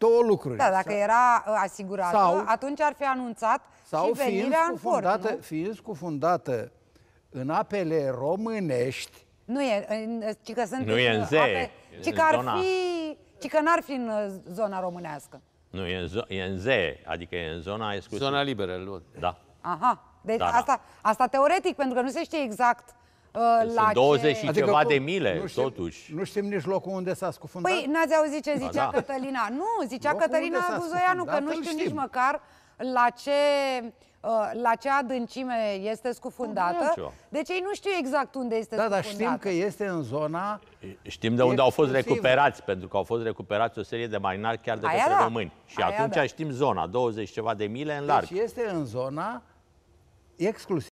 două lucruri. Da, dacă era uh, asigurată, sau, atunci ar fi anunțat sau și venirea fiind în scufundată, Ford, nu? fiind scufundată în apele românești... Nu e, ci că sunt... Nu e în zee. Ape, ci că, ar zona. fi, ci că n-ar fi în uh, zona românească. Nu, e în, zo- e în zee, adică e în zona exclusivă. Zona liberă, Da. Aha, deci da, da. asta, da. asta teoretic, pentru că nu se știe exact Uh, Sunt 20 ce... și adică ceva de mile, nu știm, totuși. Nu știm nici locul unde s-a scufundat. Păi, n-ați auzit ce da, zicea da, da. Cătălina. Nu, zicea locul Cătălina Buzoianu, că nu știu nici măcar la ce uh, la ce adâncime este scufundată. Nu, deci ei nu știu exact unde este da, scufundată. Da, dar știm că este în zona... Știm de unde exclusiv. au fost recuperați, pentru că au fost recuperați o serie de marinari chiar de Aia către da. români. Și Aia atunci da. știm zona, 20 ceva de mile în deci larg. Deci este în zona exclusiv.